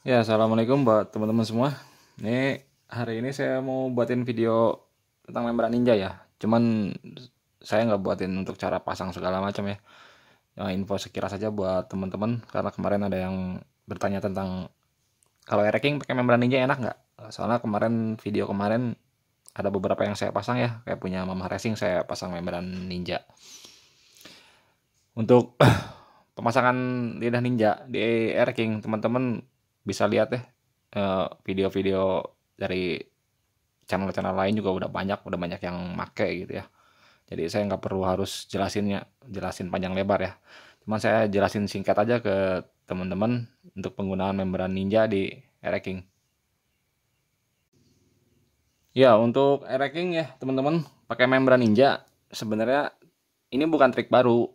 Ya, assalamualaikum buat teman-teman semua. Ini hari ini saya mau buatin video tentang membran ninja ya. Cuman saya nggak buatin untuk cara pasang segala macam ya. Yang info sekilas saja buat teman-teman karena kemarin ada yang bertanya tentang kalau erking pakai membran ninja enak nggak? Soalnya kemarin video kemarin ada beberapa yang saya pasang ya, kayak punya Mama Racing saya pasang membran ninja. Untuk pemasangan lidah ninja di air teman-teman bisa lihat deh eh, video-video dari channel-channel lain juga udah banyak udah banyak yang make gitu ya jadi saya nggak perlu harus jelasinnya jelasin panjang lebar ya cuman saya jelasin singkat aja ke teman-teman untuk penggunaan membran ninja di ereking ya untuk ereking ya teman-teman pakai membran ninja sebenarnya ini bukan trik baru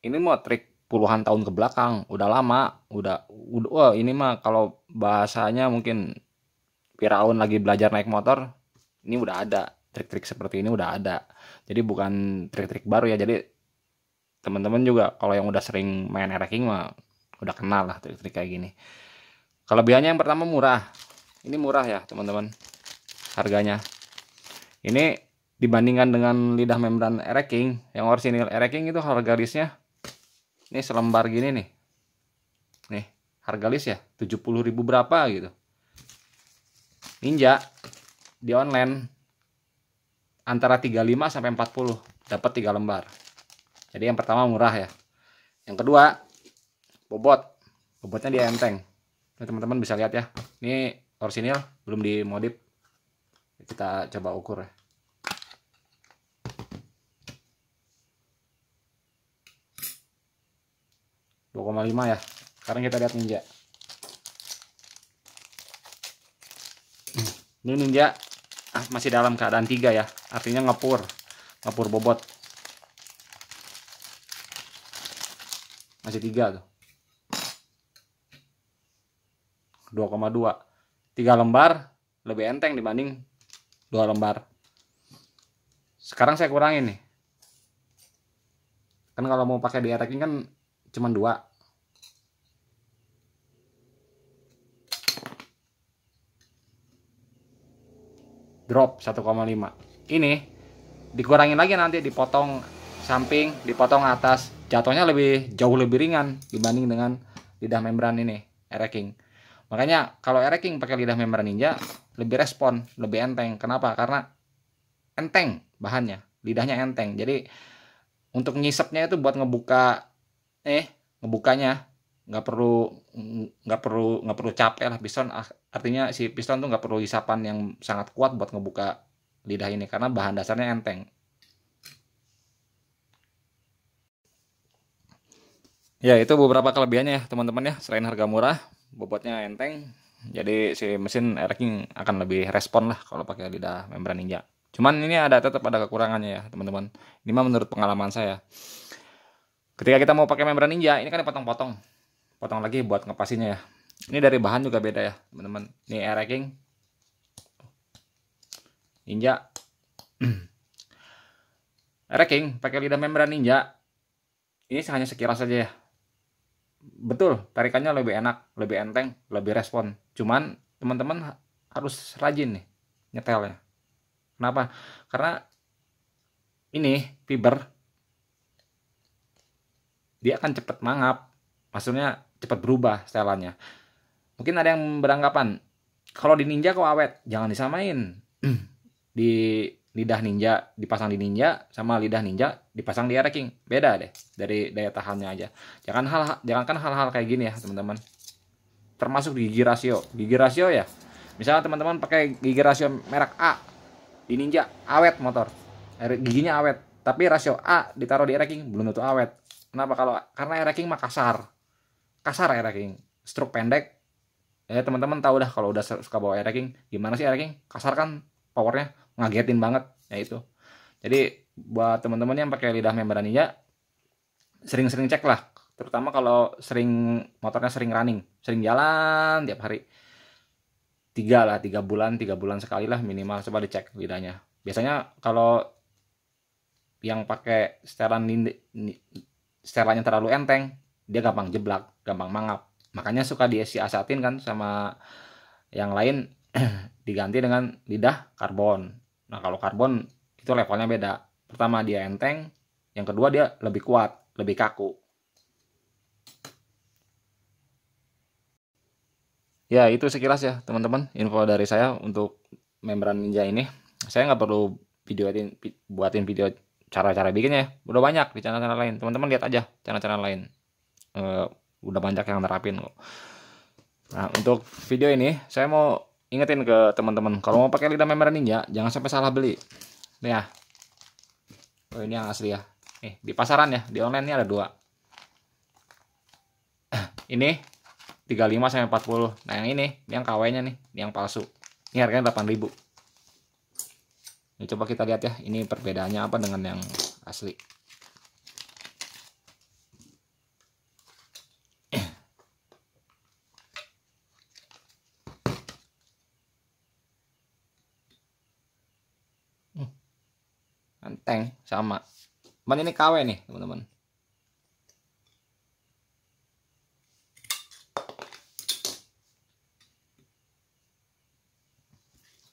ini mau trik puluhan tahun ke belakang udah lama udah udah wah ini mah kalau bahasanya mungkin Firaun lagi belajar naik motor ini udah ada trik-trik seperti ini udah ada jadi bukan trik-trik baru ya jadi teman-teman juga kalau yang udah sering main racing mah udah kenal lah trik-trik kayak gini kelebihannya yang pertama murah ini murah ya teman-teman harganya ini dibandingkan dengan lidah membran racing yang orisinil racing itu harga listnya ini selembar gini nih nih harga list ya 70.000 berapa gitu Ninja di online antara 35 sampai 40 dapat 3 lembar jadi yang pertama murah ya yang kedua bobot bobotnya dia enteng nah, teman-teman bisa lihat ya ini orsinil belum dimodif kita coba ukur ya 2,5 ya sekarang kita lihat ninja hmm. ini ninja ah, masih dalam keadaan 3 ya artinya ngepur ngepur bobot masih 3 tuh 2,2 3 lembar lebih enteng dibanding 2 lembar sekarang saya kurangin nih kan kalau mau pakai di kan cuma dua drop 1,5 ini dikurangin lagi nanti dipotong samping dipotong atas jatuhnya lebih jauh lebih ringan dibanding dengan lidah membran ini ereking makanya kalau ereking pakai lidah membran ninja lebih respon lebih enteng kenapa karena enteng bahannya lidahnya enteng jadi untuk nyisepnya itu buat ngebuka eh ngebukanya nggak perlu nggak perlu nggak perlu capek lah piston ah, artinya si piston tuh nggak perlu hisapan yang sangat kuat buat ngebuka lidah ini karena bahan dasarnya enteng ya itu beberapa kelebihannya ya teman-teman ya selain harga murah bobotnya enteng jadi si mesin erking akan lebih respon lah kalau pakai lidah membran ninja cuman ini ada tetap ada kekurangannya ya teman-teman ini mah menurut pengalaman saya ketika kita mau pakai membran ninja ini kan dipotong-potong potong lagi buat ngepasinnya ya ini dari bahan juga beda ya teman-teman ini air racking ninja air racking pakai lidah membran ninja ini hanya sekilas saja ya betul tarikannya lebih enak lebih enteng lebih respon cuman teman-teman harus rajin nih nyetelnya kenapa karena ini fiber dia akan cepat mangap maksudnya cepat berubah setelannya. Mungkin ada yang beranggapan kalau di ninja kok awet, jangan disamain. di lidah ninja dipasang di ninja sama lidah ninja dipasang di king beda deh dari daya tahannya aja. Jangan hal jangan kan hal-hal kayak gini ya, teman-teman. Termasuk gigi rasio. Gigi rasio ya. Misalnya teman-teman pakai gigi rasio merek A di ninja awet motor. Er, giginya awet, tapi rasio A ditaruh di king belum tentu awet. Kenapa kalau karena king mah kasar kasar air racking stroke pendek ya teman-teman tahu dah kalau udah suka bawa air racking gimana sih air racking kasar kan powernya ngagetin banget ya itu jadi buat teman-teman yang pakai lidah membran ninja sering-sering cek lah terutama kalau sering motornya sering running sering jalan tiap hari tiga lah tiga bulan tiga bulan sekali lah minimal coba dicek lidahnya biasanya kalau yang pakai setelan setelannya terlalu enteng dia gampang jeblak gampang mangap makanya suka diasiasatin kan sama yang lain diganti dengan lidah karbon nah kalau karbon itu levelnya beda pertama dia enteng yang kedua dia lebih kuat lebih kaku ya itu sekilas ya teman-teman info dari saya untuk membran ninja ini saya nggak perlu videoin buatin video cara-cara bikinnya ya. udah banyak di channel-channel lain teman-teman lihat aja channel-channel lain uh, udah banyak yang nerapin kok nah untuk video ini saya mau ingetin ke teman-teman kalau mau pakai lidah memer ninja jangan sampai salah beli nih ya oh ini yang asli ya nih di pasaran ya di online ini ada dua ini 35 sampai 40 nah yang ini ini yang KW nya nih yang palsu ini harganya 8000 ini coba kita lihat ya ini perbedaannya apa dengan yang asli tank sama cuman ini KW nih teman-teman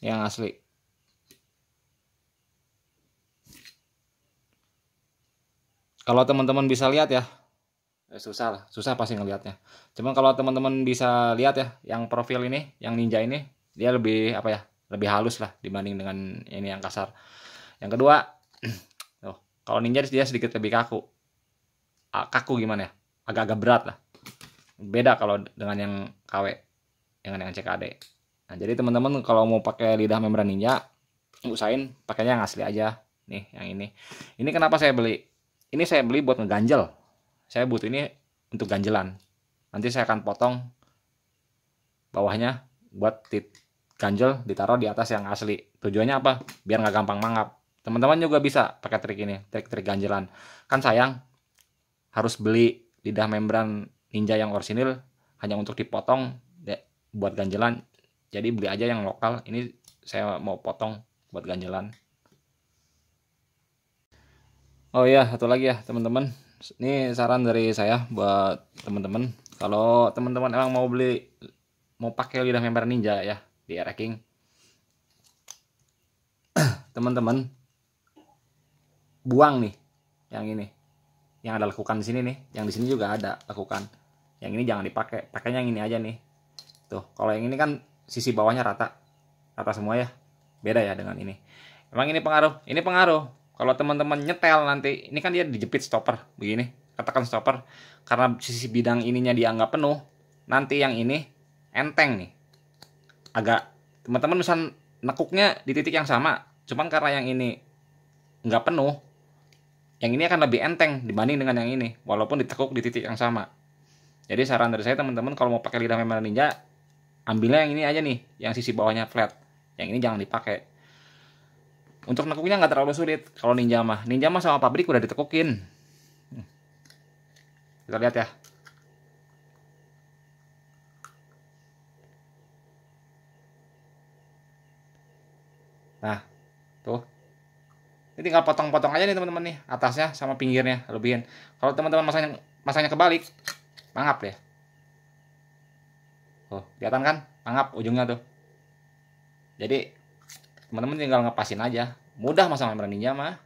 yang asli kalau teman-teman bisa lihat ya eh, susah lah susah pasti ngelihatnya cuman kalau teman-teman bisa lihat ya yang profil ini yang ninja ini dia lebih apa ya lebih halus lah dibanding dengan ini yang kasar yang kedua Tuh. Kalau ninja dia sedikit lebih kaku. Kaku gimana ya? Agak-agak berat lah. Beda kalau dengan yang KW, dengan yang CKD. Nah, jadi teman-teman kalau mau pakai lidah membran ninja, usahain pakainya yang asli aja. Nih, yang ini. Ini kenapa saya beli? Ini saya beli buat ngeganjel. Saya butuh ini untuk ganjelan. Nanti saya akan potong bawahnya buat tit ganjel ditaruh di atas yang asli. Tujuannya apa? Biar nggak gampang mangap. Teman-teman juga bisa pakai trik ini, trik-trik ganjelan. Kan sayang harus beli lidah membran ninja yang orsinil hanya untuk dipotong ya, buat ganjelan. Jadi beli aja yang lokal. Ini saya mau potong buat ganjelan. Oh iya, satu lagi ya teman-teman. Ini saran dari saya buat teman-teman. Kalau teman-teman emang mau beli mau pakai lidah membran ninja ya di Era King. teman-teman buang nih yang ini yang ada lakukan di sini nih yang di sini juga ada lakukan yang ini jangan dipakai pakainya yang ini aja nih tuh kalau yang ini kan sisi bawahnya rata rata semua ya beda ya dengan ini emang ini pengaruh ini pengaruh kalau teman-teman nyetel nanti ini kan dia dijepit stopper begini katakan stopper karena sisi bidang ininya dianggap penuh nanti yang ini enteng nih agak teman-teman misal nekuknya di titik yang sama cuman karena yang ini nggak penuh yang ini akan lebih enteng dibanding dengan yang ini walaupun ditekuk di titik yang sama jadi saran dari saya teman-teman kalau mau pakai lidah memang ninja ambilnya yang ini aja nih yang sisi bawahnya flat yang ini jangan dipakai untuk nekuknya nggak terlalu sulit kalau ninja mah ninja mah sama pabrik udah ditekukin hmm. kita lihat ya nah tuh ini tinggal potong-potong aja nih teman-teman nih atasnya sama pinggirnya lebihin kalau teman-teman masanya masanya kebalik mangap deh oh kelihatan kan mangap ujungnya tuh jadi teman-teman tinggal ngepasin aja mudah masang memeran ninja mah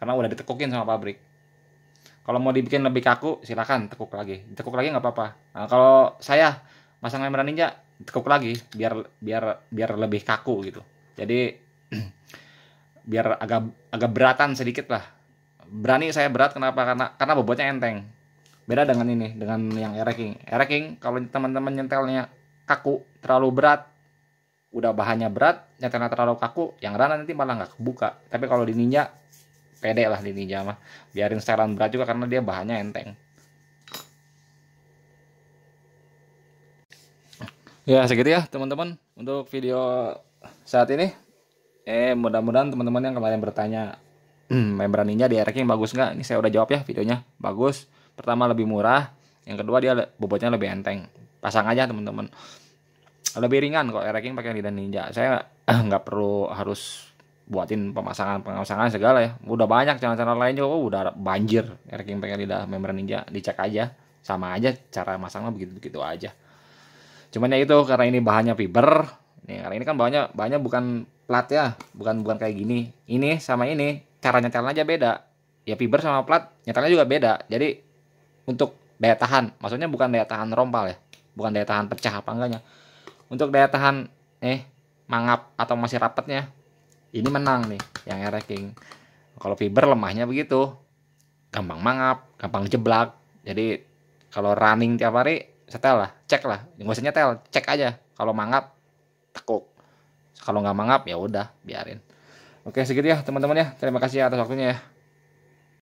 karena udah ditekukin sama pabrik kalau mau dibikin lebih kaku silakan tekuk lagi tekuk lagi nggak apa-apa nah, kalau saya masang memeran ninja tekuk lagi biar biar biar lebih kaku gitu jadi biar agak agak beratan sedikit lah berani saya berat kenapa karena karena bobotnya enteng beda dengan ini dengan yang ereking ereking kalau teman-teman nyentelnya kaku terlalu berat udah bahannya berat nyentelnya terlalu kaku yang rana nanti malah nggak kebuka tapi kalau di ninja pede lah di ninja mah biarin setelan berat juga karena dia bahannya enteng ya segitu ya teman-teman untuk video saat ini Eh, mudah-mudahan teman-teman yang kemarin bertanya, hmm, membran ninja di yang bagus nggak? Ini saya udah jawab ya videonya. Bagus. Pertama lebih murah, yang kedua dia bobotnya lebih enteng. Pasang aja teman-teman. Lebih ringan kok Eraking pakai lidah ninja. Saya eh, nggak eh, perlu harus buatin pemasangan pemasangan segala ya. Udah banyak channel-channel lain juga udah banjir Eraking pakai lidah membran ninja. Dicek aja. Sama aja cara masangnya begitu-begitu aja. Cuman ya itu karena ini bahannya fiber. Nih, karena ini kan bahannya bahannya bukan plat ya bukan bukan kayak gini ini sama ini cara nyetelnya aja beda ya fiber sama plat nyetelnya juga beda jadi untuk daya tahan maksudnya bukan daya tahan rompal ya bukan daya tahan pecah apa enggaknya untuk daya tahan eh mangap atau masih rapatnya ini menang nih yang King kalau fiber lemahnya begitu gampang mangap gampang jeblak jadi kalau running tiap hari setel lah cek lah nggak usah nyetel cek aja kalau mangap tekuk kalau nggak mangap ya udah biarin oke segitu ya teman-teman ya terima kasih atas waktunya ya